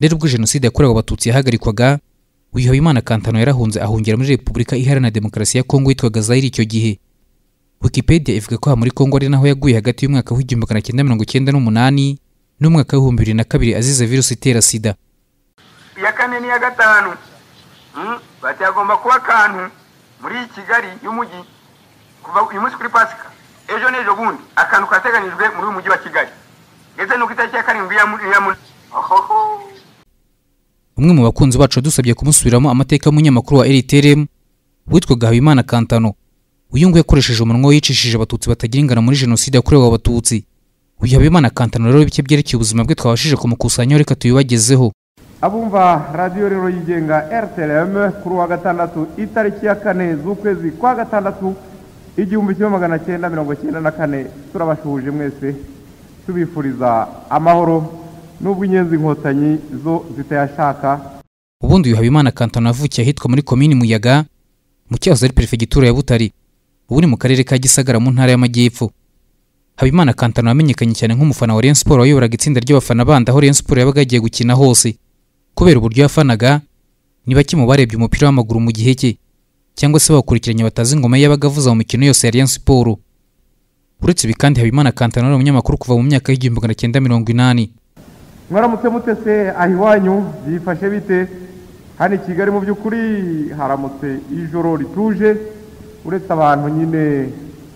rero ubwo jenoside yakorewe abatutsi yahagarikwaga uyu habimana kantano yarahunze ahungira muri repubulika iharanira demokarasi ya kongo yitwaga zayiri icyo gihe wikipedia ivuga ko aha muri kongo ari naho yaguye hagati y'umwaka w'igihumbi magana cyenda mirongo icyenda n'umunani n'umwaka w'ibihumbi bibiri na kabiri azize virusi itera sida iya kane n'iya gatanu hmm? batagomba kuba akantu muri kigali y'umujyi kuva uyu munsi kuri pasika ejo n'ejo bundi akantu kateganyijwe muri uyu mujyi wa kigali ndetse n'uko itariki ya karindwi ya munani umwe mu bakunzi bacu dusabye kumusubiramo amateka y'umunyamakuru wa rtrm witwaga Gahabimana kantano uyu nguyu yakoresheje umunwa yicishije abatutsi batagira ingano muri jenoside yakorewe abatutsi uyu habimana kantano rero bike byerekeye ubuzima bwe twabashije kumukusanya reka tubibagezeho abumva radiyo rero yigenga rtrm kuri uwa gatandatu itariki ya kane z'ukwezi kwa gatandatu igihumbi kimwe magana cyenda mirongo cyenda na kane turabashuhuje mwese tubifuriza amahoro nubwo inyenzi inkotanyi zo zitayashaka ubundi uyu habimana kantano yavukiye ahitwa muri komini muyaga mu cyahoze ari perefegitura ya butare ubu ni mu karere ka gisagara mu ntara y'amajyepfo habimana kantano yamenyekanye cyane nk'umufana wa Rayon Sport wayoboraga itsinda ry'abafana bandi aho Rayon Sport yabaga yagiye gukina hose kubera uburyo yafanaga ni bake mu barebye umupira w'amaguru mu gihe cye cyangwa se bakurikiranye batazi ingoma yabaga avuza mu mikino yose ya Rayon Sport uretse ibi kandi habimana kantano ari umunyamakuru kuva mu myaka y'igihumbi magana cyenda mirongo inani mwaramutse mutese aho iwanyu byifashe bite hano i kigali mu by'ukuri haramutse ijoro rituje uretse abantu nyine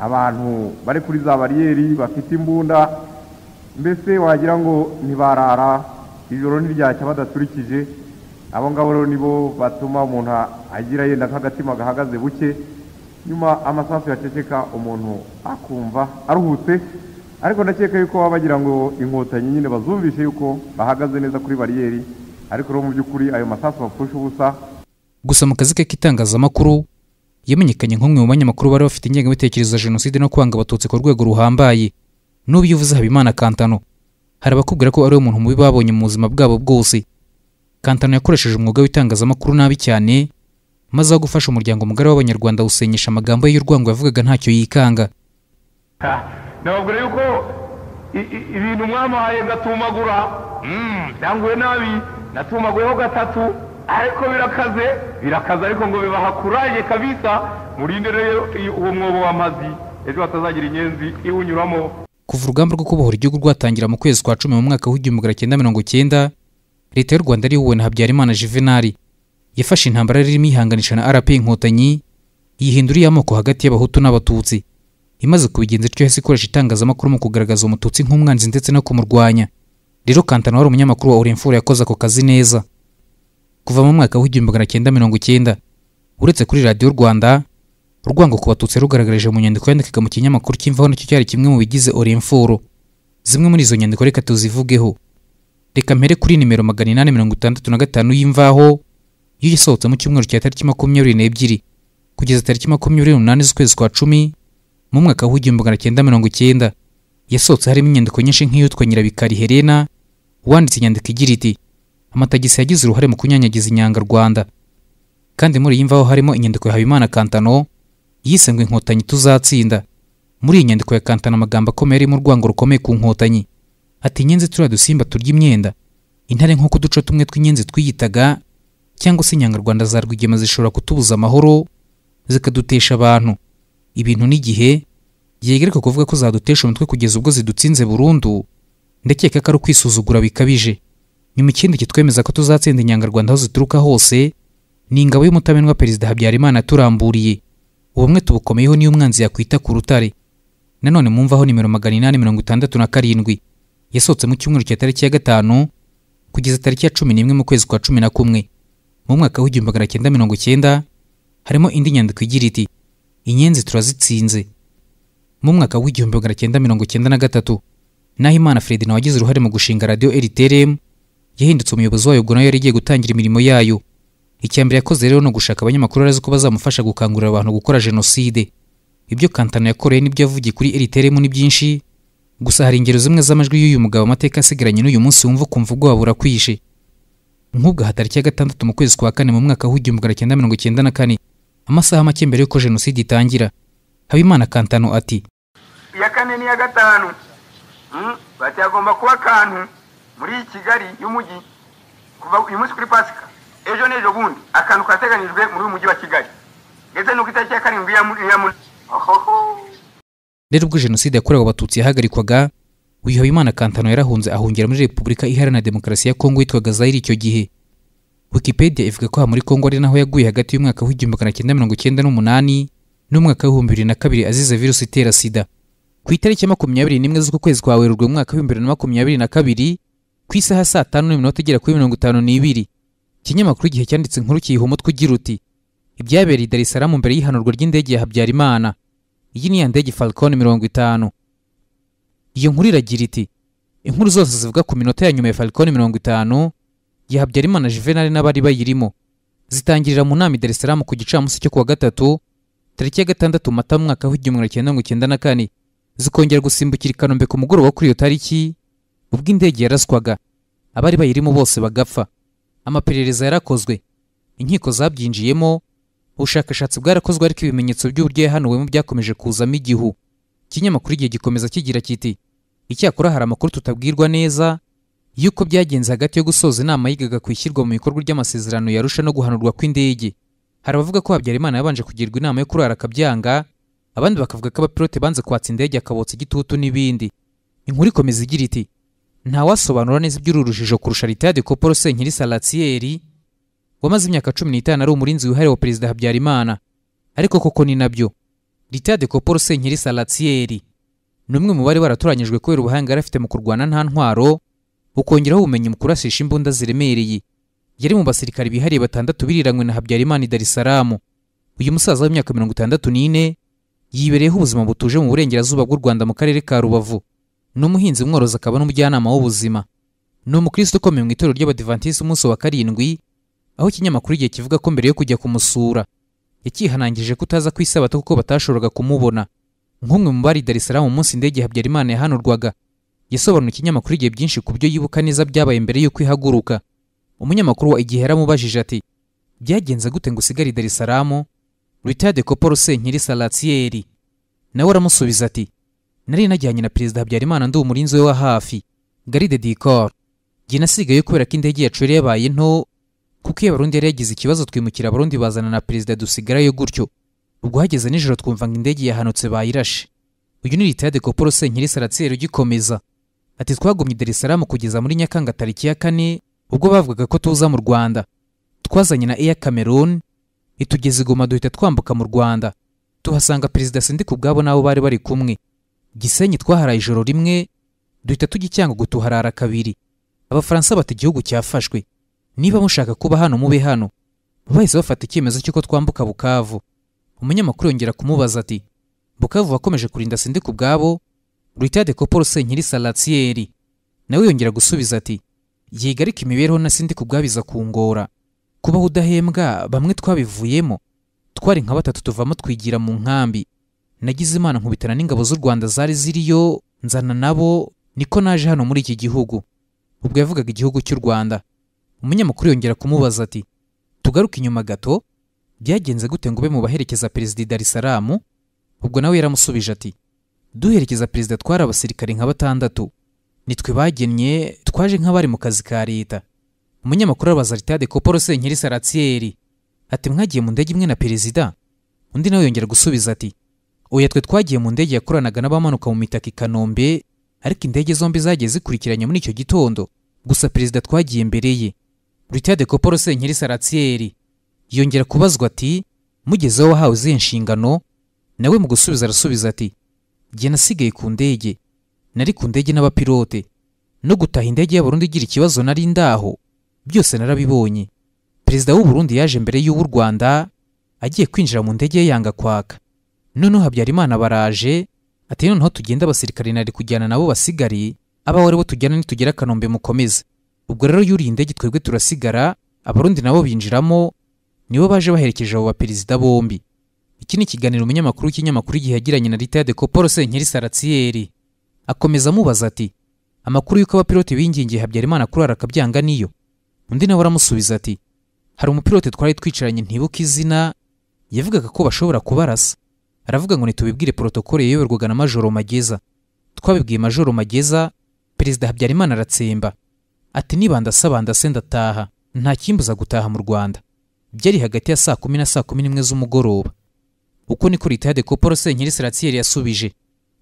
abantu bari kuri za bariyeri bafite imbunda mbese wagira ngo ntibarara ijoro ntiryacya badaturikije abo ngabo rero nibo batuma umuntu agira yenda nk'agatima gahagaze buke nyuma amasasu yaceceka umuntu akumva aruhutse ariko ndakeka yuko baba bagira ngo inkotanyi nyine bazumvishe yuko bahagaze neza kuri bariyeri ariko rero mu by'ukuri ayo masasu bapfusha ubusa gusa mu kazi ke k'itangazamakuru yamenyekanye nk'umwe mu banyamakuru bari bafite ingengabitekerezo ya jenoside no kwanga abatutsi ku rwego ruhambaye n'ubyo uvuze habimana kantano hari abakubwira ko ari we muntu mubi babonye mu buzima bwabo bwose kantano yakoresheje umwuga w'itangazamakuru nabi cyane maze aho gufasha umuryango mugari w'abanyarwanda gusenyesha amagambo ye y'urwango yavugaga ntacyo yikanga nababwira yuko ibintu mwamuhaye gatumagura hmm, byanguye nabi natumaguyeho gatatu ariko birakaze birakaze ariko ngo bibaha bibahakuraje kabisa murinde rero uwo mwobo w'amazi ejo hatazagira inyenzi iwunyuramo kuva urugamba rwo kubohora igihugu rwatangira mu kwezi kwa cumi mu mwaka w'igihumbi magana cyenda mirongo cyenda leta y'u rwanda arihuwe na habyarimana juvenali yafashe intambara ririmo ihanganisha na rp inkotanyi yihinduriye amoko hagati y'abahutu n'abatutsi imaze kubigenza icyo yahise ikoresha itangazamakuru mu kugaragaza umututsi nk'umwanzi ndetse no kumurwanya rero kantana wari umunyamakuru wa orinfuro yakoze ako kazi neza kuva mu mwaka w'igihumbi magana cyenda mirongo icyenda uretse kuri radiyo rwanda urwango ku batutsi yarugaragarije mu nyandiko yandikaga mu kinyamakuru cy'imvaho nacyo cyari kimwe mu bigize orinfuro zimwe muri izo nyandiko reka tuzivugeho reka mpere kuri nimero magana inani mirongo itandatu na gatanu y'imvaho yo yasohotse mu cyumweru cya tariki makumyabiri n'ebyiri kugeza tariki makumyabiri n'umunani z'ukwezi kwa cumi mu mwaka w'igihumbi magana cyenda mirongo icyenda yasohotse harimo inyandiko nyinshi nk'iyitwa nyirabikari herena wanditse inyandiko igira iti amatagisi yagize uruhare mu kunyanyagiza inyanga kandi muri iyi mvaho harimo inyandiko ya habimana kantano yise ngo inkotanyi tuzatsinda muri iyi nyandiko ya kantano amagambo akomeye arimo urwango rukomeye ku nkotanyi ati inyenzi turiya dusimba turya imyenda intare nk'uko uduce tumwe tw'inyenzi twiyitaga cyangwa se inyangarwanda za rwigema zishobora kutubuza amahoro zikadutesha abantu ibintu n'igihe yegereka kuvuga ko zadutesha umutwe kugeza ubwo zidutsinze burundu ndakeka ko ari ukwisuzugura bikabije nyuma ikindi kitwemeza ko tuzatsinda inyangarwanda aho zituruka hose ni ingabo y'umutamenwa perezida habyarimana turamburiye ubumwe tubukomeyeho niyo umwanzi yakwita ku rutare nanone mwumva aho nimero magana inani mirongo itandatu na karindwi yasohotse mu cyumweru cya tariki ya gatanu kugeza tariki ya cumi n'imwe mu kwezi kwa cumi na kumwe mu mwaka w'igihumbi magana cyenda mirongo cyenda harimo indi nyandiko igira iti inyenzi turazitsinze mu mwaka w'igihumbi magana cyenda mirongo cyenda na gatatu naho imana fredi wagize uruhare mu gushinga radiyo Eriterem yahindutse umuyobozi wayo ubwo nayo yari igiye gutangira imirimo yayo icya mbere yakoze rero no gushaka abanyamakuru arazi ko bazamufasha gukangurira abantu gukora jenoside ibyo kantana yakoreye n'ibyo yavugiye kuri rtrm ni byinshi gusa hari ingero zimwe z'amajwi y'uyu mugabo amateka asigaranye n'uyu munsi wumva ukumva ubwoba burakwishe nk'ubwo tariki ya gatandatu mu kwezi kwa kane mu mwaka w'igihumbi magana cyenda mirongo cyenda na kane amasaha make mbere y'uko jenoside itangira habimana kantano ati iya kane n'iya gatanu hmm? bacyagomba kuba akantu muri kigali y'umujyi kuva uyu munsi kuri pasika ejo n'ejo bundi akantu kateganyijwe muri uyu mujyi wa kigali ndetse n'uko itariki ya karindwi ya muri rero ubwo jenoside yakorewe abatutsi yahagarikwaga uyu habimana kantano yarahunze ahungira muri repubulika iharanira demokarasi ya kongo yitwaga zayiri icyo gihe wikipedia ivuga ko aha muri kongo ari naho yaguye hagati y'umwaka w'igihumbi magana cyenda mirongo icyenda n'umunani n'umwaka w'ibihumbi bibiri na kabiri azize virusi itera sida ku itariki ya makumyabiri n'imwe z'uku kwezi kwa werurwe mu mwaka w'ibihumbi bibiri na makumyabiri na kabiri ku isaha saa tanu n'iminota igera kuri mirongo itanu n'ibiri ikinyamakuru igihe cyanditse inkuru kiyiha umutwe ugira uti ibyabereye i darisaramu mbere y'ihanurwa ry'indege ya habyarimana iyi ni ya ndege falcon mirongo itanu iyo nkuru iragira iti inkuru zose zivuga ku minota ya nyuma ya falcon mirongo itanu ya habyarimana juvenal n'abari bayirimo zitangirira mu nama Salaam ku gicamunsi cyo kuwa gatatu tariki ya gatandatu mata mwaka w'igihumbi cyenda mirongo icyenda na kane zikongera gusimbukira i kanombe ku mugoroba kuri iyo tariki ubwo indege yaraswaga abari bayirimo bose bagapfa amaperereza yarakozwe inkiko zabyinjiyemo ubushakashatsi bwarakozwe ariko ibimenyetso by'uburyo yahanuwemo byakomeje kuzamo igihu ikinyamakuru igihe gikomeza kigira kiti icyakora hari amakuru tutabwirwa neza yuko byagenze hagati yo gusoza inama yigaga ku ishyirwa mu bikorwa ry'amasezerano yarusha no guhanurwa kw'indege hari abavuga ko habyarimana yabanje kugirwa inama yo kurara akabyanga abandi bakavuga ko abapilote banze kwatsa indege akabotsa igitutu n'ibindi inkuru ikomeza igira iti ntawasobanura neza iby'uru rujijo kurusha ritade ko paul senkiri salatiyeri wamaze imyaka cumi n'itanu ari umurinzi wihariye wa perezida habyarimana ariko koko ni nabyo ritade ko paul senkiri salatiyeri ni umwe mu bari baratoranyijwe kubera ubuhanga yari afite mu kurwana nta ntwaro ukongeraho ubumenyi mu kurasisha imbunda ziremereye yari mu basirikare bihariye batandatu biriranywe na habyarimana i darisaramu uyu musaza w'imyaka mirongo itandatu n'ine yibereyeho ubuzima butuje mu burengerazuba bw'u rwanda mu karere ka rubavu n’umuhinzi umuhinzi mworozi akaba n'umujyanama w'ubuzima ni umukristo ukomeye mu itorero ry'abadivantisiti umunsi wa karindwi aho ikinyamakuru igihe kivuga ko mbere yo kujya kumusura yakihanangije ko utaza ku isabato kuko batashoboraga kumubona nk'umwe mu bari darisaramu umunsi indege habyarimana yahanurwaga yasobanuye ikinyamakuru igihe byinshi ku byo yibuka neza byabaye mbere y'uko ihaguruka umunyamakuru wa igihe yaramubajije ati byagenze gute ngo usigare i salamu ritade koporo senkiri saratiyeri nawe aramusubiza ati nari najyanye na perezida habyarimana ndi umurinzi we wa hafi garide dikoro jye nasigaye kubera ko indege yacu yabaye nto kuko iyo abarundi yari yagize ikibazo twimukira abarundi bazana na perezida dusigarayo gutyo ubwo hageze nijoro twumva ngo indege yahanutse bayirashe uyu ni leta ya dekoporo senkiri saratiyeri ugikomeza ati twagumye Salamu kugeza muri nyakanga tariki ya kane ubwo bavugaga ko tuza mu rwanda twazanye na eya cameroon itugeze igoma duhita twambuka mu rwanda tuhasanga perezida sendika ubwabo n'abo bari bari kumwe gisenyi twaharaye ijoro rimwe duhita tujya tuharara kabiri abafaransa bata igihugu cyafashwe niba mushaka kuba hano mube hano bahise bafata icyemezo cy'uko twambuka bukavu umunyamakuru yongera kumubaza ati bukavu wakomeje kurinda sendika ubwabo Ruyitade Paul Senkiri Salatiyeri nawe yongera gusubiza ati yiga ariko imibereho na sindi ku kungora kubaho udahembwa bamwe twabivuyemo twari nka batatu tuvamo twigira mu nkambi nagize imana nkubitana n'ingabo z'u Rwanda zari ziriyo nzana nabo niko naje hano muri iki gihugu ubwo yavugaga igihugu cy'u Rwanda umunyamakuru yongera kumubaza ati tugaruke inyuma gato byagenze gute ngo ube mu baherekeza perezida i Dar es ubwo nawe yaramusubije ati duherekeza perezida twari abasirikare nka batandatu nitwe bagennye twaje nk'abari mu kazi ka leta umunyamakuru arabaza ritade koporo senkeri saratiyeri ati mwagiye mu ndege imwe na perezida undi nawe yongera gusubiza ati oya twe twagiye mu ndege yakoranaga n'abamanuka mu mitaka i kanombe ariko indege zombi zagiye zikurikiranye muri icyo gitondo gusa perezida twagiye imbere ye ritade koporo senkeri saratiyeri yongera kubazwa ati mugezeho wahawe izihe nshingano nawe mu gusubiza arasubiza ati njye nasigaye ku ndege nari ku ndege n'abapilote no gutaha indege y'abarundi igira ikibazo nari ndaho byose narabibonye perezida w'uburundi yaje mbere y'uw'u rwanda agiye kwinjira mu ndege ye yanga kwaka noneho habyarimana baraje ati noneho tugenda abasirikare nari kujyana nabo basigari abawe bo tujyana nitugera kanombe mukomeze ubwo rero yuriye indege twebwe turasigara abarundi nabo binjiramo nibo baje baherekeje abo baperezida bombi iki ni ikiganiro umunyamakuru w'ikinyamakuru igihe yagiranye na leta de Paul Senkeri Saratiyeri akomeza amubaza ati amakuru y'uko abapilote bingingiye Habyarimana kurara akabyanga niyo undi nawe aramusubiza ati hari umupilote twari twicaranye ntibuka izina yavugaga ko bashobora kubarasa aravuga ngo ntitubibwire porotokole yayoborwaga na majoro mageza twabibwiye majoro mageza perezida habyarimana aratsemba ati nibanda sabanda ndase ndataha nta kimbuza gutaha mu rwanda byari hagati ya saa kumi na saa kumi n'imwe z'umugoroba uko niko ritade ko paul senkeri seratiyeri yasubije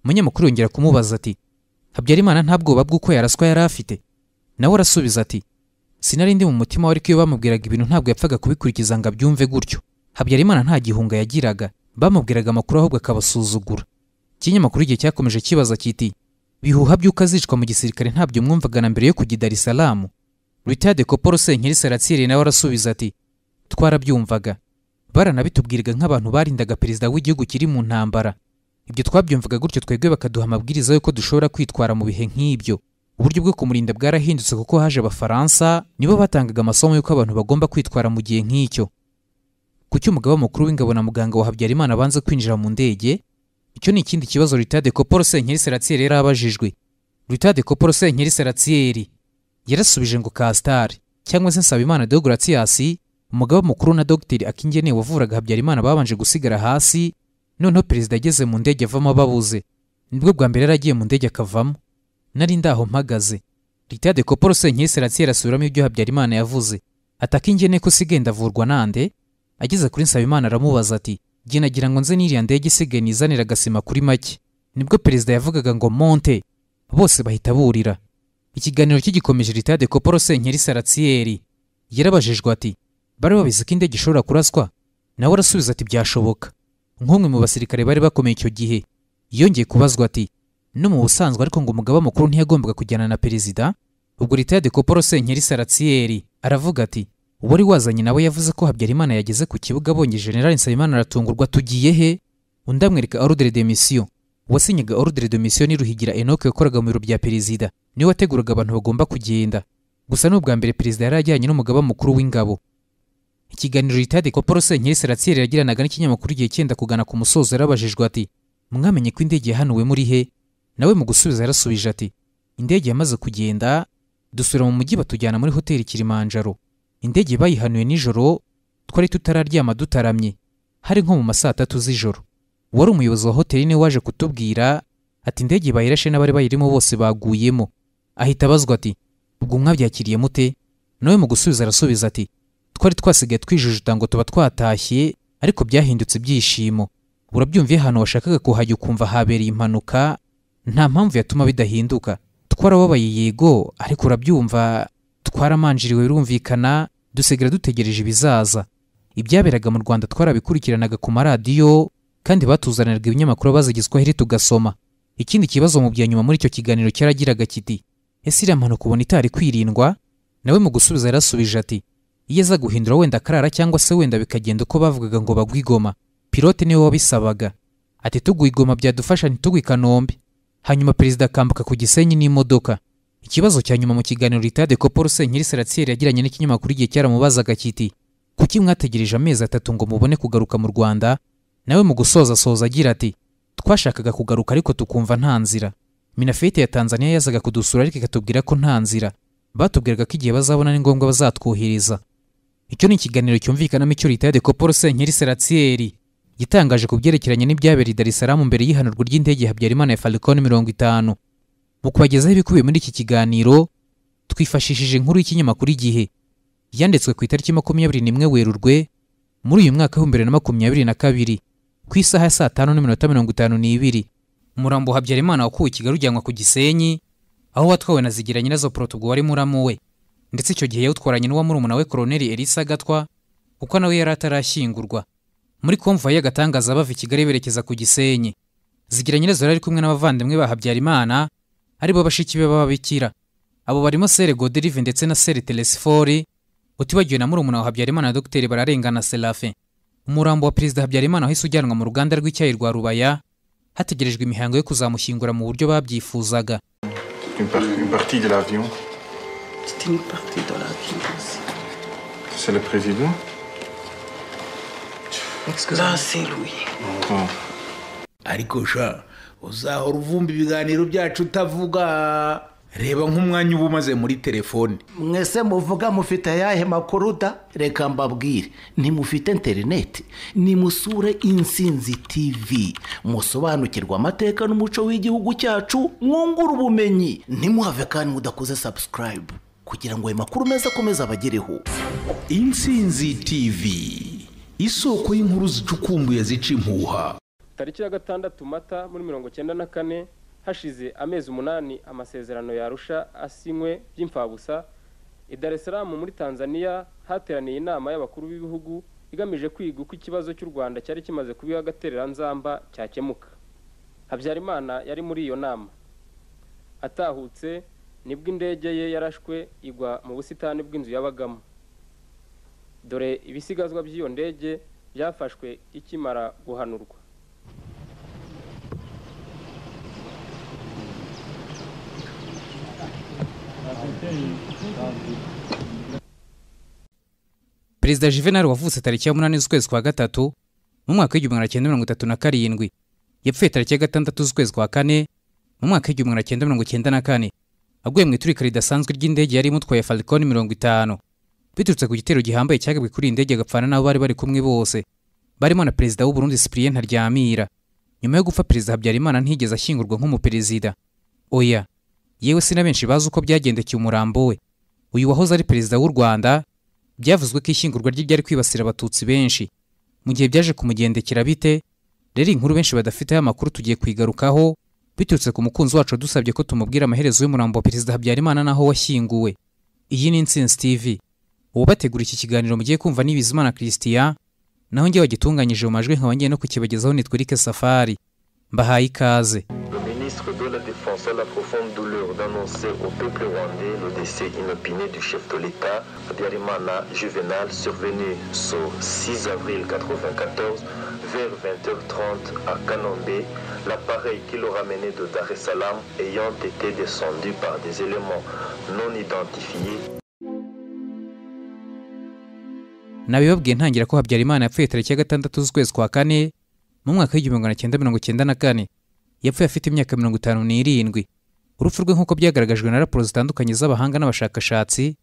umunyamakuru yongera kumubaza ati habyarimana nta bwoba bw'uko yaraswa yari afite nawe arasubiza ati sinari ndi mu mutima we ariko iyo bamubwiraga ibintu ntabwo yapfaga kubikurikiza ngo abyumve gutyo habyarimana nta gihunga yagiraga bamubwiraga amakuru ahubwo akabasuzugura ikinyamakuru igihe cyakomeje kibaza kiti bihuha by'uko azicwa mu gisirikare ntabyo mwumvaga na mbere yo kujya i darisalamu ritade ko senkeri seratiyeri nawe arasubiza ati twarabyumvaga baranabitubwiraga nk'abantu barindaga perezida w'igihugu kiri mu ntambara ibyo twabyumvaga gutyo twebwe bakaduha amabwiriza y'uko dushobora kwitwara mu bihe nk'ibyo uburyo bwo kumurinda bwarahindutse kuko haje abafaransa nibo batangaga amasomo y'uko abantu bagomba kwitwara mu gihe nk'icyo ku umugabo mukuru w'ingabo na muganga wa habyarimana abanza kwinjira mu ndege icyo ni ikindi kibazo ritade koporo senkeri seratieri yari abajijwe ritade koporo senkeri seratieri yarasubije ngo kasitari cyangwa se nsabimana deogratias umugaba mukuru na Dr akingeneye wavuraga habyarimana babanje gusigara hasi noneho perezida ageze mu ndege avamo ababuze nibwo bwa mbere agiye mu ndege akavamo nari ndaho mpagaze Rita de koporo senkese ratsiye asubiramo ibyo habyarimana yavuze ataka ingene ko sigenda avurwa nande ageze kuri nsabimana aramubaza ati jye ngo nze n'iriya ndege isigaye nizanira agasima kuri make nibwo perezida yavugaga ngo monte bose bahita burira ikiganiro cy'igikomeje leta de koporo senkeri saratsiyeri yarabajijwe ati bari babizi ko indege ishobora kuraswa nawe arasubiza ati byashoboka nk'umwe mu basirikare bari bakomeye icyo gihe yongeye kubazwa ati no mu busanzwe ariko ngo umugaba mukuru ntiyagombaga kujyana na perezida ubwo ritade koporo senkeri saratiyeri aravuga ati uwari wazanye nawe yavuze ko habyarimana yageze ku kibuga abonye general nsabimana aratungurwa tugiye he undi amwereka ordre de mission wasinyaga ordre de mission enoke yakoraga mu biro bya perezida niwe wateguraga abantu bagomba kugenda gusa ni ubwa mbere perezida yari ajyanye n'umugaba mukuru w'ingabo ikiganiro gitadekwa paul senkeri seratiyeri yagiranaga n'ikinyamakuru igihe cyenda kugana ku musozo yarabajijwe ati mwamenye ko indege yahanuwe muri he nawe mu gusubiza yarasubije ati indege yamaze kugenda dusura mu mujyi batujyana muri hoteli kirimanjaro indege bayihanuye nijoro twari tutararyama dutaramye hari nko mu ma saa tatu z'ijoro wari umuyobozi wa hoteli niwe waje kutubwira ati indege bayirashe n'abari bayirimo bose baguyemo ahita abazwa ati ubwo mwabyakiriye mute nawe mu gusubiza arasubiza ati twari twasigaye twijujuta ngo tuba twatashye ariko byahindutse ibyishimo urabyumva iyo ahantu washakaga kuhajya ukumva habereye impanuka nta mpamvu yatuma bidahinduka twarababaye yego ariko urabyumva twaramanjiriwe birumvikana dusigaye dutegereje ibizaza ibyaberaga mu rwanda twarabikurikiranaga ku maradiyo kandi batuzaniraga ibinyamakuru bazigezwaho iri tugasoma ikindi kibazo mu bya nyuma muri icyo kiganiro cyaragiraga kiti ese iriya mpanuka ubona itari kwirindwa nawe mu gusubiza yarasubije ati iyo aza guhindura wenda akarara cyangwa se wenda bikagenda uko bavugaga ngo bagwe igoma pilote niwe wabisabaga ati tuguye igoma byadufasha ntitugwe i kanombe hanyuma perezida akambuka ku gisenyi n'imodoka ikibazo cya nyuma mu kiganiro litade ko paul senkiri yagiranye n'ikinyamakuru igihe cyaramubazaga kiti kuki mwategereje amezi atatu ngo mubone kugaruka mu rwanda nawe mu gusoza soza agira ati twashakaga kugaruka ariko tukumva nta nzira minafete ya tanzania yazaga kudusura ariko ikatubwira ko nta nzira batubwiraga ko igihe bazabona ni ngombwa bazatwohereza icyo ni ikiganiro cyumvikanamo icyo leta ya de senkeri seratieri gitangaje ku byerekeranye n'ibyabereye i darisaramu mbere y'ihanurwa ry'indege ya habyarimana ya falikoni mirongo itanu mu kubagezaho ibikubiye muri iki kiganiro twifashishije inkuru y'ikinyamakuru igihe yanditswe ku itariki makumyabiri n'imwe werurwe muri uyu mwaka w'ibihumbi na makumyabiri na kabiri ku isaha ya saa tanu n'iminota mirongo itanu n'ibiri umurambo habyarimana wakuwe kigali ujyanwa ku gisenyi aho watwawe na zigira nyirazo wari muramu we ndetse icyo gihe yawutwaranye n'uwa murumuna we koroneri elisa gatwa kuko nawe yari atarashyingurwa muri komva y'agatangaza bava i kigali berekeza ku gisenyi zigira nyirazo yari ari kumwe n'abavandimwe ba habyarimana aribo bashiki be b'ababikira abo barimo sere goderive ndetse na sere teresifori utibagiwe na murumuna wa habyarimana Dr dogiteri bararengana serafe umurambo wa perezida habyarimana wahise ujyanwa mu ruganda rw'icyayi rwa rubaya hategerejwe imihango yo kuzamushyingura mu buryo babyifuzaga C'était une partie dans la aussi. C'est le président Là, c'est Louis. ariko sha uzahora uvumba ibiganiro byacu utavuga reba nk'umwanya uba umaze muri telefone mwese muvuga mufite ayahe makuru da reka mbabwire ntimufite interineti nimusure insinzi tivi musobanukirwa amateka n'umuco w'igihugu cyacu mwungura ubumenyi ntimuhave kandi mudakoze sabusikarayibu kugira ngo ayo makuru meza akomeze abagereho insinzi tv isoko y'inkuru zicukumbuye zica impuha tariki ya gatandatu mata muri mirongo cyenda na kane hashize amezi umunani amasezerano yarusha asinywe by'imfabusa i Dar es Salaam muri tanzania hateraniye inama y'abakuru b'ibihugu igamije kwiga uko ikibazo cy'u rwanda cyari kimaze kubiha agatereranzamba cyakemuka habyarimana yari muri iyo nama atahutse nibwo indege ye yarashwe igwa mu busitani bw'inzu yabagamo dore ibisigazwa by'iyo ndege byafashwe ikimara guhanurwa perezida juvenal wavutse tariki ya munani z'ukwezi kwa gatatu mu mwaka w'igihumbi magana cyenda mirongo itatu na karindwi yapfuye tariki ya gatandatu z'ukwezi kwa kane mu mwaka w'igihumbi magana cyenda mirongo icyenda na kane aguye mu iturika ridasanzwe ry'indege yari imutwaye Falcon mirongo itanu biturutse ku gitero gihambaye cyagabwe kuri iyi ndege agapfana n'abo bari bari kumwe bose barimo na perezida w'u Burundi Cyprien Ntaryamira nyuma yo gupfa perezida Habyarimana ntigeze ashyingurwa nk'umuperezida oya yewe si na benshi bazi uko byagendekeye umurambo we uyu wahoze ari perezida w'u Rwanda byavuzwe ko ishyingurwa rye ryari kwibasira abatutsi benshi mu gihe byaje kumugendekera bite rero inkuru benshi badafiteho amakuru tugiye kwigarukaho, biturutse ku mukunzi wacu dusabye ko tumubwira amaherezo y'umurambo wa perezida habyarimana n'aho washyinguwe iyi ni insinzi tv bategura iki kiganiro mugiye kumva ni bizimana christian naho njye wagitunganyije mu majwi nkaba ngiye no kukibagezaho nitwirike safari mbahaye ikaze 6 avril 1994 vers 20h30 à Canombe L'appareil qui l'aura mené de Dar es Salaam ayant été descendu par des éléments non identifiés. nabibabwiye ntangira ko habyarimana yapfuye tariki ya gatandatu z'ukwezi kwa kane mu mwaka w'igihumbi magana cyenda mirongo cyenda na kane yapfuye afite imyaka mirongo itanu n'irindwi urupfu rwe nk'uko byagaragajwe na raporo zitandukanye z'abahanga n'abashakashatsi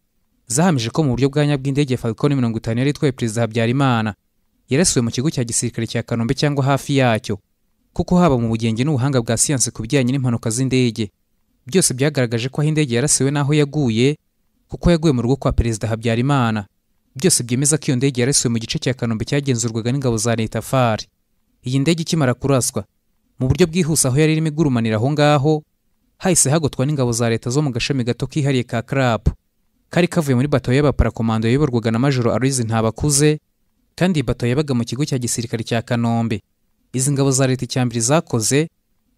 zahamije ko mu buryo bwa nyabw'indege falcon mirongo itanu yari itwaye perezida habyarimana yarasiwe mu kigo cya gisirikare cya kanombe cyangwa hafi yacyo kuko haba mu bugenge n'ubuhanga bwa siyansi ku bijyanye n'impanuka z'indege byose byagaragaje ko aho indege yarasiwe n'aho yaguye kuko yaguye mu rugo kwa perezida habyarimana byose byemeza ko iyo ndege yarasiwe mu gice cya kanombe cyagenzurwaga n'ingabo za leta fari iyi ndege ikimara kuraswa mu buryo bwihuse aho yari irimo igurumanira aho ngaho hahise hagotwa n'ingabo za leta zo mu gashami gato kihariye ka karabu kari kavuye muri bato y'abaparakomando yayoborwaga na majoro aloyizi ntabakuze kandi iyi bato yabaga mu kigo cya gisirikare cya kanombe izi ngabo za leta icyambere zakoze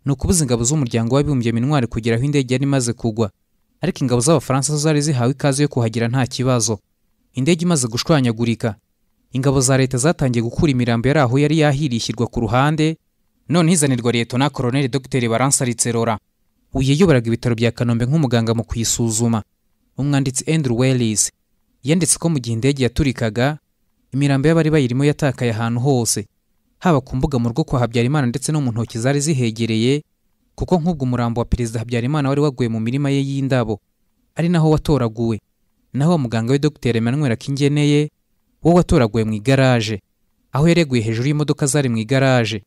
ni ukubuza ingabo z'umuryango w'abibumbye minwari kugera aho indege yari imaze kugwa ariko ingabo z'abafaransa zari zihawe ikaze yo kuhagera nta kibazo indege imaze gushwanyagurika ingabo za leta zatangiye gukura imirambo yari aho yari yahirishyirwa ku ruhande none izanirwa leta na koroneli Dr baransaritse rora uyu ibitaro bya kanombe nk'umuganga mu kuyisuzuma umwanditsi Andrew Wellis yanditse ko mu gihe indege yaturikaga imirambo y'abari bayirimo yatakaye ahantu hose haba ku mbuga mu rugo kwa habyarimana ndetse no mu ntoki zari zihegereye kuko nk'ubwo umurambo wa perezida habyarimana wari waguye mu mirima ye y'indabo ari naho watoraguwe naho muganga we dr emmanuel akingeneye wo watoraguye mu igaraje aho yareguye hejuru y'imodoka zari mu igaraje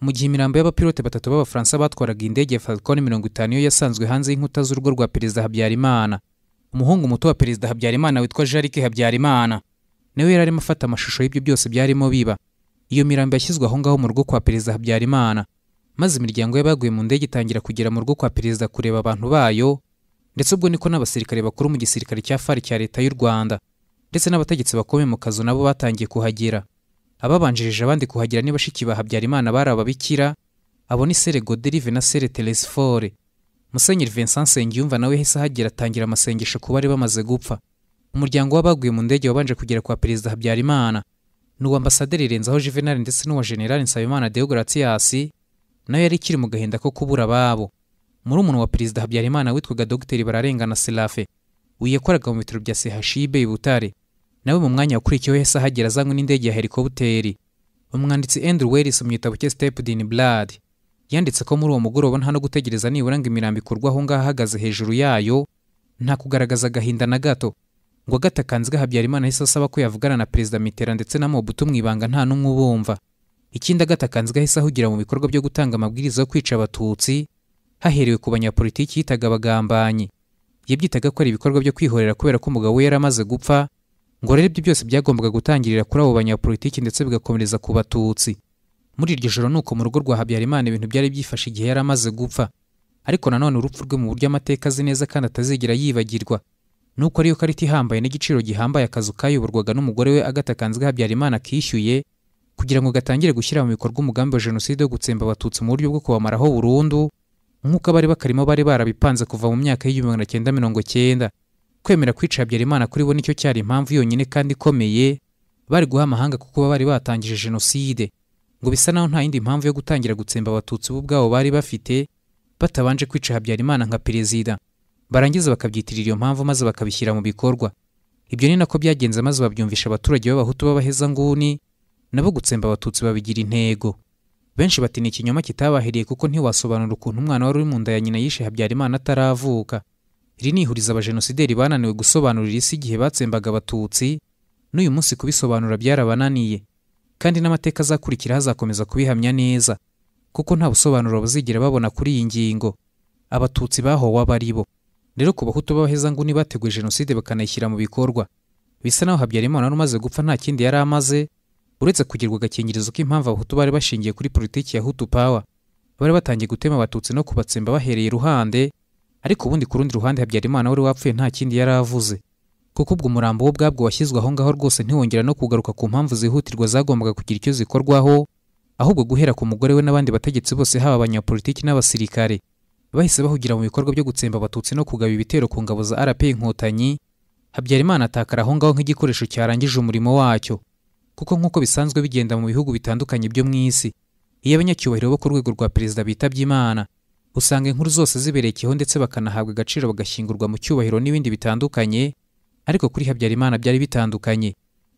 mu gihe imirambo y'abapilote batatu b'abafaransa batwaraga indege ya falcon mirongo itanu yo yasanzwe hanze y'inkuta z'urugo rwa perezida habyarimana umuhungu muto wa perezida habyarimana witwa jarike habyarimana nawe yari arimo afata amashusho y'ibyo byose byarimo biba iyo mirambo yashyizwe aho ngaho mu rugo kwa perezida habyarimana maze imiryango y'abaguye mu ndege itangira kugera mu rugo kwa perezida kureba abantu bayo ndetse ubwo niko n'abasirikare bakuru mu gisirikare cya fari cya leta y'u rwanda ndetse n'abategetsi bakomeye mu kazu nabo batangiye kuhagera ababanjirije abandi kuhagera ni bashiki ba habyarimana bari ababikira abo ni sere goderive na sere telesifore musenyeri vincent nsengiyumva nawe yahise ahagera atangira amasengesho ku bari bamaze gupfa umuryango w'abaguye mu ndege wabanje kugera kwa perezida habyarimana ni uwa ambasaderi renzaho juvenal ndetse n'uwa general nsabimana deogratias nayo yari ikiri mu gahinda ko kubura ababo murumuna wa perezida habyarimana witwaga Dr bararengana serafe uyu yakoraga mu bitaro bya chib i butare nawe mu mwanya wakurikiyeho yahise ahagera azanywe n'indege ya helikoputeri umwanditsi andrew wellis mu gitabo cye step din yanditse ko muri uwo mugoroba nta no gutegereza nibura ngo imirambo ikurwe aho ngaho ahagaze hejuru yayo nta kugaragaza agahinda na gato ngo agatakanzwe habyarimana ahise asaba ko yavugana na perezida mitera ndetse na mobutu mu ibanga nta n'umwe ubumva ikindi agatakanzwe ahise ahugira mu bikorwa byo gutanga amabwiriza yo kwica abatutsi haherewe ku banyapolitiki yitaga abagambanyi yabyitaga ko ari ibikorwa byo kwihorera kubera ko umugabo we yari amaze gupfa ngo rero ibyo byose byagombaga gutangirira kuri abo banyapolitiki ndetse bigakomereza ku batutsi muri iryo joro ni mu rugo rwa habyarimana ibintu byari byifashe igihe yari amaze gupfa ariko nanone urupfu rwe mu buryo amateka azi neza kandi atazigera yibagirwa nuko ariyo karita ihambaye n'igiciro gihambaye akazu kayoborwaga n'umugore we agatakanzwe habyarimana kishyuye kugira ngo gatangire gushyira mu bikorwa umugambi wa jenoside wo gutsemba abatutsi mu buryo bwo kubamaraho burundu nk'uko abari bakarimo bari barabipanze kuva mu myaka y'igihumbi magana cyenda mirongo cyenda kwemera kwica habyarimana kuri bo nicyo cyari impamvu yonyine kandi ikomeye bari guha amahanga kuko bari batangije jenoside ngo bisa naho nta yindi mpamvu yo gutangira gutsemba abatutsi bo ubwabo bari bafite batabanje kwica habyarimana nka perezida barangiza bakabyitirira iyo mpamvu maze bakabishyira mu bikorwa ibyo ni nako byagenze maze babyumvisha abaturage b'abahutu b'abahezanguni nabo gutsemba abatutsi babigira intego benshi bati ni ikinyoma kitabahiriye kuko ntiwasobanura ukuntu umwana wari uri mu nda ya nyina yishe habyarimana ataravuka iri ni ihurizo abajenosideri bananiwe gusobanurira isi igihe batsembaga abatutsi n'uyu munsi kubisobanura byarabananiye kandi n'amateka azakurikira hazakomeza kubihamya neza kuko nta busobanuro buzigera babona kuri iyi ngingo abatutsi bahowe bo rero ku bahutu b'abahezanguni bateguye jenoside bakanayishyira mu bikorwa bisa naho habyarimana wari umaze gupfa nta kindi yari amaze uretse kugirwa agakingirizo k'impamvu abahutu bari bashingiye kuri politiki ya hutu pawa bari batangiye gutema abatutsi no kubatsemba bahereye iruhande ariko ubundi ku rundi ruhande habyarimana wari wapfuye nta kindi yari avuze kuko ubwo umurambo we ubwabwo washyizwe aho ngaho rwose ntiwongera no kugaruka ku mpamvu zihutirwa zagombaga kugira icyo zikorwaho ahubwo guhera ku mugore we n'abandi bategetsi bose haba abanyapolitiki n'abasirikare bahise bahugira mu bikorwa byo gutsemba abatutsi no kugaba ibitero ku ngabo za rp inkotanyi habyarimana atakara aho ngaho nk'igikoresho cyarangije umurimo wacyo kuko nk'uko bisanzwe bigenda mu bihugu bitandukanye byo mu isi iyo abanyacyubahiro bo ku rwego rwa perezida bitabye imana usanga inkuru zose ziberekeyeho ndetse bakanahabwa agaciro bagashyingurwa mu cyubahiro n'ibindi bitandukanye ariko kuri habyarimana byari bitandukanye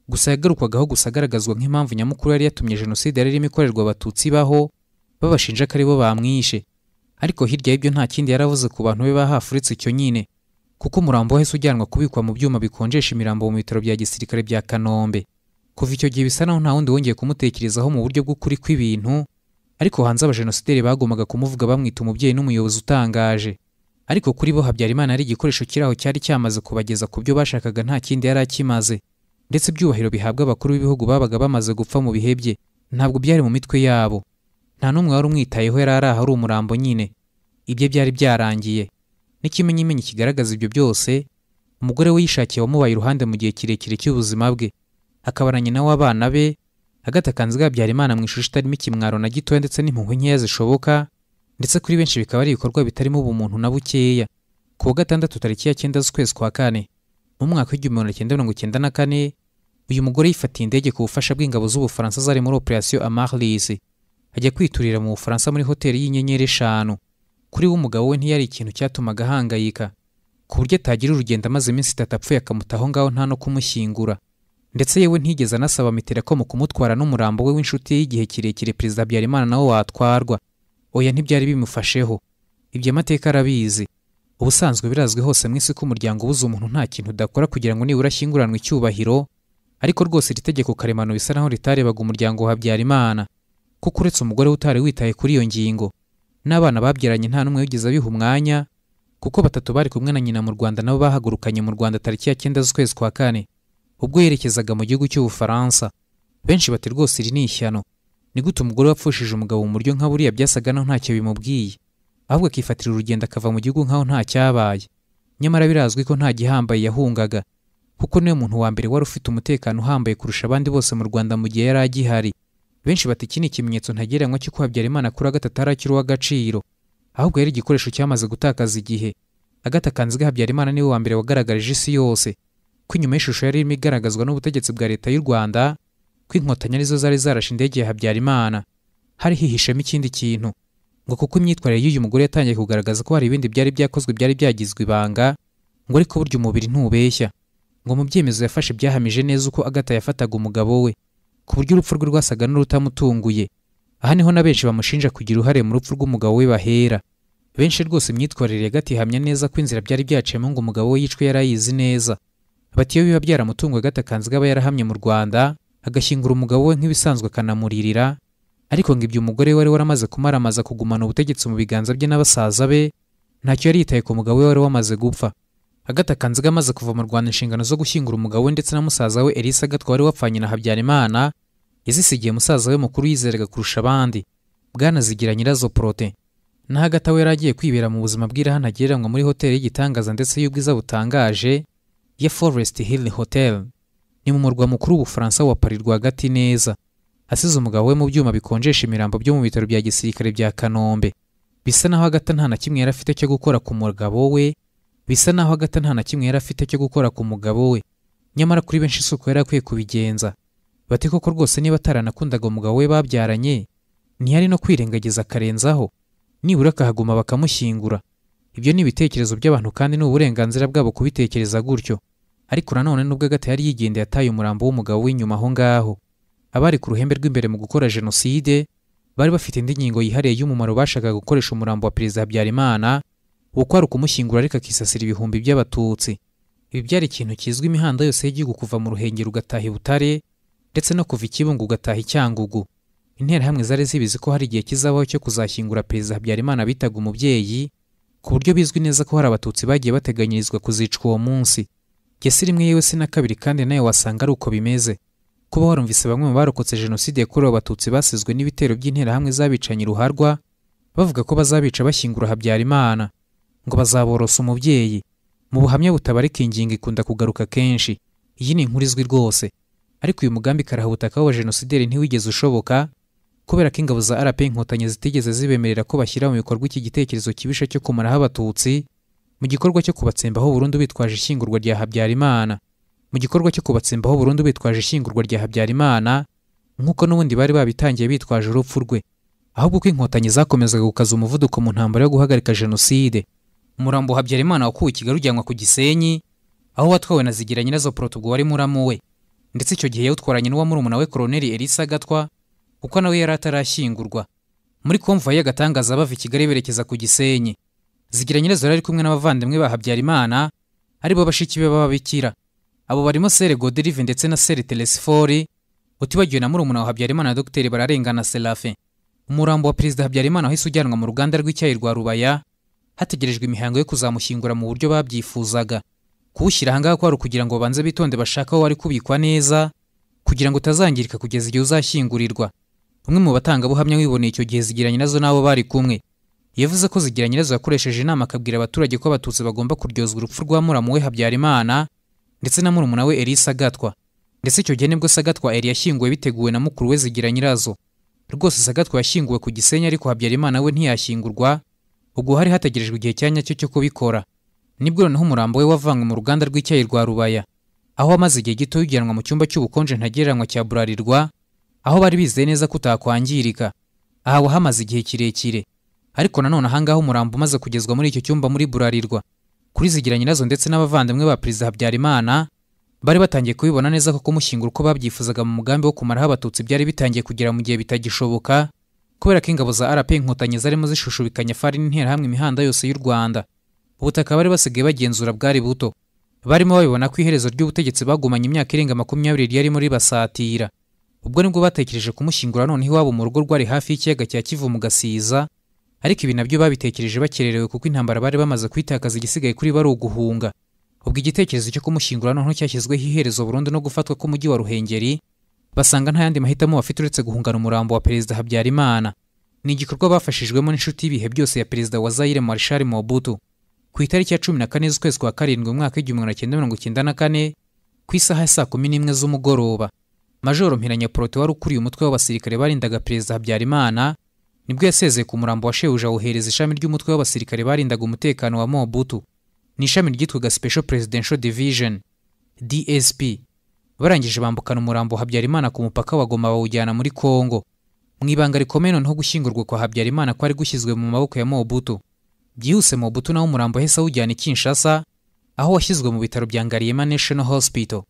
gusa yagarukwagaho gusa agaragazwa nk'impamvu nyamukuru yari yatumye jenoside yari irimo ikorerwa abatutsi ibaho babashinja ko aribo bamwishe ariko hirya y'ibyo nta kindi yaravuze ku bantu be bahafuritse icyo nyine kuko umurambo wahise ujyanwa kubikwa mu byuma bikonjesha imirambo mu bitaro bya gisirikare bya kanombe kuva icyo gihe bisa naho nta wundi wongeye kumutekerezaho mu buryo bw'ukuri kw'ibintu ariko hanze abajenosideri bagombaga kumuvuga bamwita umubyeyi n'umuyobozi utangaje ariko kuri bo habyarimana ari igikoresho kiri cyari cyamaze kubageza ku byo bashakaga nta kindi yari akimaze ndetse ibyubahiro bihabwa abakuru b'ibihugu babaga bamaze gupfa mu bihe bye ntabwo byari mu mitwe yabo nta n'umwe wari umwitayeho yari ari ahari umurambo nyine ibye byari byarangiye n'ikimenyimenyi kigaragaza ibyo byose umugore we yishakiye wamubaye iruhande mu gihe kirekire cy'ubuzima bwe akabara nyina w'abana be agatakanzu Imana mu ishusho itarimo ikimwaro na gitoya ndetse n'impuhwe nkeya zishoboka ndetse kuri benshi bikaba ari ibikorwa bitarimo ubumuntu na bukeya ku wa gatandatu tariki ya cyenda z'ukwezi kwa kane mu mwaka w'igihumbi magana cyenda mirongo icyenda na kane uyu mugore yifatiye indege ku bufasha bw'ingabo z'ubufaransa zari muri operasiyo amarlisi ajya kwiturira mu bufaransa muri hoteli y'inyenyeri eshanu kuri we umugabo we ntiyari ikintu cyatumaga ahangayika ku buryo atagira urugendo amaze iminsi itatu apfuye akamuta aho ngaho nta no kumushyingura ndetse yewe ntigeze anasaba mitereko mu kumutwara n'umurambo we w'inshuti y'igihe kirekire perezida habyarimana nawo watwarwa oya ntibyari bimufasheho ibyo amateka arabizi ubusanzwe birazwi hose mu isi ko umuryango ubuze umuntu nta kintu udakora kugira ngo nibura ashyinguranwe icyubahiro ariko rwose iri tegeko karemano bisa naho ritarebaga umuryango wa habyarimana kuko uretse umugore utari witaye kuri iyo ngingo n'abana babyaranye nta n'umwe wigeze abiha umwanya kuko batatu bari kumwe na nyina mu Rwanda nabo bahagurukanye mu Rwanda tariki ya cyenda z'ukwezi kwa kane ubwo yerekezaga mu gihugu cy'ubufaransa benshi bati rwose iri ni ishyano ni gute umugore wapfushije umugabo mu buryo nka buriya byasaga naho ntacyo bimubwiye ahubwo akifatira urugendo akava mu gihugu nkaho nta cyabaye nyamara birazwi ko nta gihambaye yahungaga kuko niwe muntu wa mbere wari ufite umutekano uhambaye kurusha abandi bose mu Rwanda mu gihe yari agihari benshi bata iki ni ikimenyetso ntagereranywa cy'uko habyarimana kuri agata atarakiriho agaciro ahubwo yari igikoresho cyamaze gutakaza igihe agata habyarimana niwe wa mbere wagaragarije isi yose ko inyuma y'ishusho yari irimo igaragazwa n'ubutegetsi bwa leta y'u rwanda ko inkotanyi arizo zari zarashe indege ya habyarimana hari hihishemo ikindi kintu ngo kuko imyitwarire y'uyu mugore yatangiye kugaragaza ko hari ibindi byari byakozwe byari byagizwe ibanga ngo ariko burya umubiri ntubeshya ngo mu byemezo yafashe byahamije neza uko agata yafataga umugabo we ku buryo urupfu rwe rwasaga n'urutamutunguye aha niho na benshi bamushinja kugira uruhare mu rupfu rw'umugabo we bahera benshi rwose imyitwarire ya neza ko inzira byari byaciyemo ngo umugabo we yicwe yarayizi neza bati iyo biba byaramutunguye gatakanze aba yarahamye mu rwanda agashyingura umugabo we nk'ibisanzwe akanamuririra ariko ngo ibyo umugore wari waramaze kumaramaza kugumana ubutegetsi mu biganza bye n'abasaza be ntacyo yari yitaye ku mugabo we wari wamaze gupfa Agatakanziga kanziga amaze kuva mu rwanda inshingano zo gushyingura umugabo we ndetse na musaza we elisa agatwa wari wapfanye na habyarimana yazisigiye musaza we mukuru yizeraga kurusha abandi bwanazigira nyirazo porote naho agata we yari agiye kwibera mu buzima bw'irahantagereranywa muri hoteli y'igitangaza ndetse y'ubwiza butangaje ya forest hill hotel ni mu murwa mukuru w'ubufaransa wa pari rwagati neza asize umugabo we mu byuma bikonjesha imirambo byo mu bitaro bya gisirikare bya kanombe bisa naho agata nta na kimwe yari afite cyo gukora ku mugabo we bisa naho agata nta na kimwe yari afite cyo gukora ku mugabo we nyamara kuri benshi isuku yari akwiye kubigenza bati koko rwose niba ataranakundaga umugabo we babyaranye ntiyari no kwirengagiza akarenzaho nibura akahaguma bakamushyingura ibyo ni ibitekerezo by'abantu kandi ni uburenganzira bwabo kubitekereza gutyo ariko nanone nubwo agata yari yigendeye ataye umurambo w'umugabo w'inyuma aho ngaho abari ku ruhembe rw'imbere mu gukora jenoside bari bafite indi ngingo yihariye y'umumaro bashakaga gukoresha umurambo wa perezida habyarimana uwo kwari ukumushyingura ariko akisasira ibihumbi by'abatutsi ibi byari ikintu kizwi imihanda yose y'igihugu kuva mu ruhengeri ugataha i butare ndetse no kuva ikibungo ugataha i interahamwe zari zibizi ko hari igihe kizabaho cyo kuzashyingura perezida habyarimana bitaga umubyeyi ku buryo bizwi neza ko hari abatutsi bagiye bateganyirizwa kuzicwa uwo munsi gese rimwe yewe si na kabiri kandi nayo wasanga ari uko bimeze kuba warumvise bamwe mu barokotse jenoside yakorewe abatutsi basizwe n'ibitero by'interahamwe z'abicanyi ruharwa bavuga ko bazabica bashyingura habyarimana ngo bazaborosa umubyeyi mu buhamya butabarika ingingo ikunda kugaruka kenshi iyi ni inkuru izwi rwose ariko uyu mugambi karaha wa jenosideri ntiwigeze ushoboka kubera ko ingabo za rp inkotanyi zitigeze zibemerera ko bashyira mu bikorwa iki gitekerezo kibisha cyo kumaraho abatutsi mu gikorwa cyo kubatsembaho burundu bitwaje ishyingurwa rya habyarimana mu gikorwa cyo kubatsembaho burundu bitwaje ishyingurwa rya habyarimana nk'uko n'ubundi bari babitangiye bitwaje urupfu rwe ahubwo ko inkotanyi zakomezaga gukaza umuvuduko mu ntambaro yo guhagarika jenoside Murambo habyarimana wakuwe i kigali ujyanwa ku gisenyi aho watwawe na zigira nyirazo porotobwo wari muramu we ndetse icyo gihe yawutwaranye n'uwa murumuna we koroneri elisa gatwa kuko nawe yari atarashyingurwa muri komvayi y'agatangaza bava i kigali berekeza ku gisenyi zigira nyirazo yari ari kumwe n'abavandimwe ba habyarimana aribo bashiki be b'ababikira abo barimo sere goderive ndetse na sere teresifori utibagiwe na murumuna wa habyarimana na dogiteri bararengana Selafe. umurambo wa perezida habyarimana wahise ujyanwa mu ruganda rw'icyayi rwa rubaya hategerejwe imihango yo kuzamushyingura mu buryo babyifuzaga kuwushyira ahangaha ko ukugira ngo babanze bitonde bashaka aho wari kubikwa neza kugira ngo utazangirika kugeza igihe uzashyingurirwa umwe mu batangabuhamya wiboneye icyo gihe zigiranye nazo n'abo bari kumwe yavuze ko zigira nyirazo yakoresheje inama akabwira abaturage ko abatutsi bagomba kuryozwa urupfu rwa muramu we habyarimana ndetse na murumuna we Elisa sagatwa ndetse icyo gihe nibwo sagatwa eri yashyinguwe biteguwe na mukuru we zigira nyirazo rwose sagatwa yashyinguwe ku gisenyi ariko habyarimana we ntiyashyingurwa ubwo hari hategerejwe igihe cya nyacyo cyo kubikora nibwo noneho umurambo we wavanywe mu ruganda rw'icyayi rwa rubaya aho amaze igihe gito yujyanwa mu cyumba cy'ubukonje ntagereranywa cya burarirwa aho bari bizeye neza ko utakwangirika aha wahamaze igihe kirekire ariko nanone ahangaha umurambo umaze kugezwa muri icyo cyumba muri burarirwa kuri zigira nyirazo ndetse n'abavandimwe ba perezida habyarimana bari batangiye kubibona neza ko kumushyingura uko babyifuzaga mu mugambi wo kumaraho abatutsi byari bitangiye kugera mu gihe bitagishoboka kubera ko ingabo za rp inkotanyi zarimo zishushubikanya fari n'interahamwe imihanda yose y'u rwanda ubutaka bari basigaye bagenzura bwari buto barimo babibona ko iherezo ry'ubutegetsi bagumanye imyaka irenga makumyabiri ryarimo ribasatira ubwo nibwo batekereje kumushyingura noneho iwabo mu rugo rwari hafi y'ikiyaga cya kivu mu gasiza ariko ibi nabyo babitekereje bakererewe kuko intambara bari bamaze kwitakaza igisigaye kuri bari uguhunga ubwo igitekerezo cyo kumushyingura noneho cyashyizweho iherezo burundu no gufatwa k'umujyi wa ruhengeri basanga nta yandi mahitamo bafite uretse guhungana umurambo wa perezida habyarimana ni igikorwa bafashijwemo n'inshuti y'ibihe byose ya perezida wa zayire marishari mobutu ku itariki ya cumi na kane z'ukwezi kwa karindwi umwaka w'igihumbi magana cyenda mirongo icyenda na kane ku isaha ya saa kumi n'imwe z'umugoroba majoro mpiranya porote wari ukuriye umutwe w'abasirikare barindaga perezida habyarimana nibwo yasezeye ku murambo wa shebuja awuhereza ishami ry'umutwe w'abasirikare barindaga umutekano wa mobutu ni ishami ryitwaga special presidential division dsp barangije bambukana umurambo habyarimana ku mupaka wa goma bawujyana muri kongo mu ibanga rikomeye noneho gushyingurwa kwa habyarimana kwari gushyizwe mu maboko ya mobutu byihuse mobutu naho umurambo wahise awujyana i kinshasa aho washyizwe mu bitaro bya ngariyema national hospital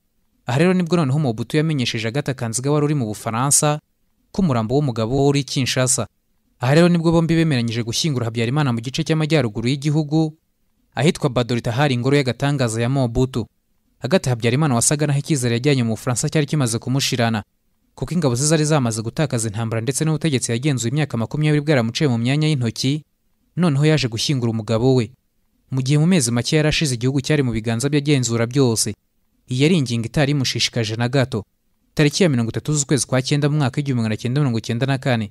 aha rero nibwo noneho mobutu yamenyesheje agata kanziga wari uri mu bufaransa ko umurambo w'umugabo we uri kinshasa aha rero nibwo bombi bemeranyije gushyingura habyarimana mu gice cy'amajyaruguru y'igihugu ahitwa badorita hari ingoro y'agatangaza ya mobutu hagati habyarimana wasaga naho icyizere yajyanye mu bufaransa cyari kimaze kumushirana kuko ingabo ze zari zamaze gutakaza intambara ndetse n'ubutegetsi yagenzuye imyaka makumyabiri bwaramuciye mu myanya y'intoki noneho yaje gushyingura umugabo we mu gihe mu mezi make yarashize igihugu cyari mu biganza by'agenzura byose iyi yari ingingo itari imushishikaje na gato tariki ya mirongo itatu z'ukwezi kwa cyenda mu mwaka w'igihumbi magana cyenda mirongo cyenda na kane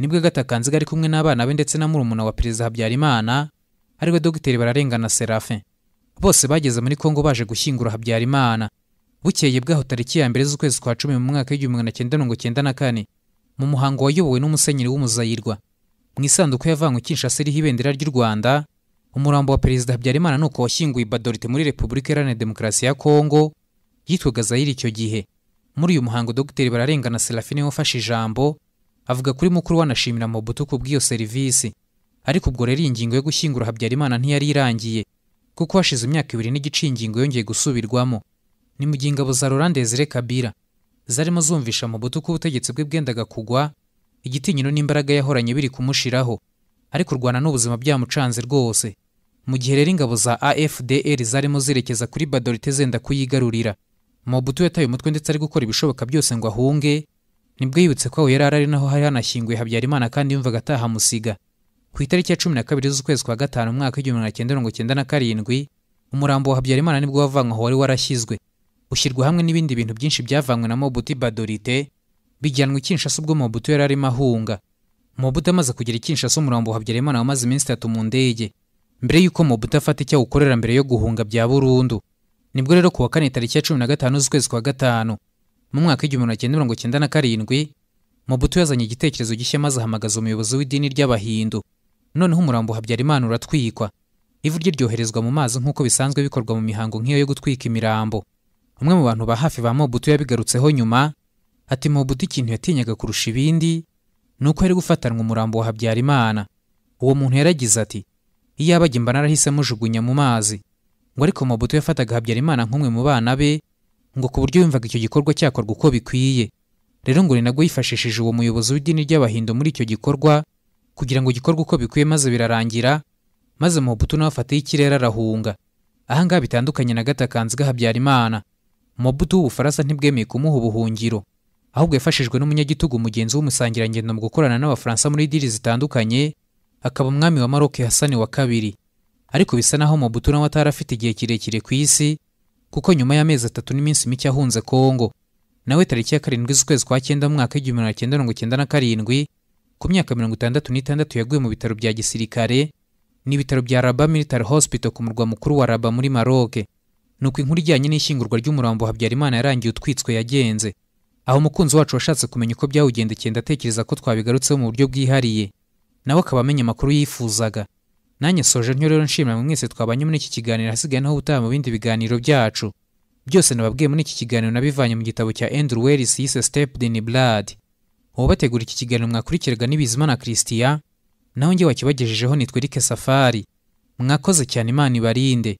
nibwo gatakanziga ari kumwe n'abana be ndetse na murumuna wa perezida habyarimana ariwe dogiteri bararengana serafin bose bageze muri kongo baje gushyingura habyarimana bukeye bwaho tariki ya mbere z'ukwezi kwa cumi mu mwaka w'igihumbi magana cyenda mirongo cyenda na kane mu muhango wayobowe n'umusenyeri w'umuzayirwa mu isanduku yavanywe Kinshasa iriho ibendera ry'u rwanda umurambo wa perezida habyarimana nuko washyinguye badorite muri repubulika iharanira demokarasi ya kongo yitwaga zayiri icyo gihe muri uyu muhango dogiteri bararengana serafine wafashe ijambo avuga kuri mukuru wanashimira mobutu ku bw'iyo serivisi ariko ubwo rero iyi ngingo yo gushyingura habyarimana ntiyari irangiye kuko hashize imyaka ibiri n'igice iyi yongeye gusubirwamo ni mu gihe ingabo za Laurent Desire Kabila zarimo zumvisha mu buto ko ubutegetsi bwe bwendaga kugwa igitinyiro n'imbaraga yahoranye biri kumushiraho ariko u Rwanda n'ubuzima byamucanze rwose mu gihe rero ingabo za AFDL zarimo zirekeza kuri Badorite zenda kuyigarurira Mobutu yataye umutwe ndetse ari gukora ibishoboka byose ngo ahunge nibwo yibutse ko aho yari ari naho hari hanashyinguye Habyarimana kandi yumvaga atahamusiga ku itariki ya cumi na kabiri z'ukwezi kwa gatanu umwaka w'igihumbi magana cyenda mirongo cyenda na karindwi umurambo wa habyarimana nibwo wavanywe wari warashyizwe ushyirwa hamwe n'ibindi bintu byinshi byavanywe na Mobuti badorite bijyanwa i kinshasa ubwo mobutu yari arimo ahunga mobutu amaze kugera i umurambo wa habyarimana wamaze iminsi itatu mu ndege mbere y'uko mobutu afata icyo awukorera mbere yo guhunga bya burundu nibwo rero ku wa kane tariki ya cumi na gatanu z'ukwezi kwa gatanu mu mwaka w'igihumbi magana cyenda mirongo cyenda na karindwi mobutu yazanye igitekerezo gishya maze ahamagaza umuyobozi w'idini ry'abahindu noneho umurambo habyarimana uratwikwa ivu rye ryoherezwa mu mazi nk'uko bisanzwe bikorwa mu mihango nk'iyo yo gutwika imirambo umwe mu bantu ba hafi ba mobutu yabigarutseho nyuma ati mobutu ikintu yatinyaga kurusha ibindi ni uko yari gufatanwa umurambo wa habyarimana uwo muntu yaragize ati iyo abajya narahise mujugunya mu mazi ngo ariko mobutu yafataga habyarimana nk'umwe mu bana be ngo ku buryo yumvaga icyo gikorwa cyakorwa uko bikwiye rero ngo ni nabwo yifashishije uwo muyobozi w'idini ry'abahindo muri icyo gikorwa kugira ngo gikorwe uko bikwiye maze birarangira maze Mobutu nawe afataho ikirere arahunga ahangaha bitandukanye na gatakanzi gahabyarimana Mobutu w'ubufaransa ntibwemeye kumuha ubuhungiro ahubwo yafashijwe n'umunyagitugu mugenzi w'umusangirangendo mu gukorana n'abafaransa muri diri zitandukanye akaba umwami wa Maroc Hasani wa kabiri ariko bisa naho Mobutu nawe atari afite igihe kirekire ku isi kuko nyuma y'amezi atatu n'iminsi mike ahunze Kongo nawe tariki ya karindwi z'ukwezi kwa cyenda mu mwaka w'igihumbi magana cyenda mirongo cyenda na karindwi ku myaka mirongo itandatu n'itandatu yaguye mu bitaro bya gisirikare n'ibitaro bya Raba Military Hospital ku murwa mukuru wa Raba muri Maroc nuko inkuru ijyanye n'ishyingurwa ry'umurambo Habyarimana yarangiye utwitswe yagenze aho umukunzi wacu washatse kumenya uko byawugendekeye ndatekereza ko twabigarutseho mu buryo bwihariye nawe akaba amenya amakuru yifuzaga nanjye soje ntyo rero nshimira mwese twabanye muri iki kiganiro ahasigaye naho ubutaha mu bindi biganiro byacu byose nababwiye muri iki kiganiro nabivanye mu gitabo cya Andrew Wellis yise Stepped in Blood bategura iki kiganiro mwakurikiraga n'ibizimana christian naho njye wakibagejejeho nitwe safari mwakoze cyane imana ibarinde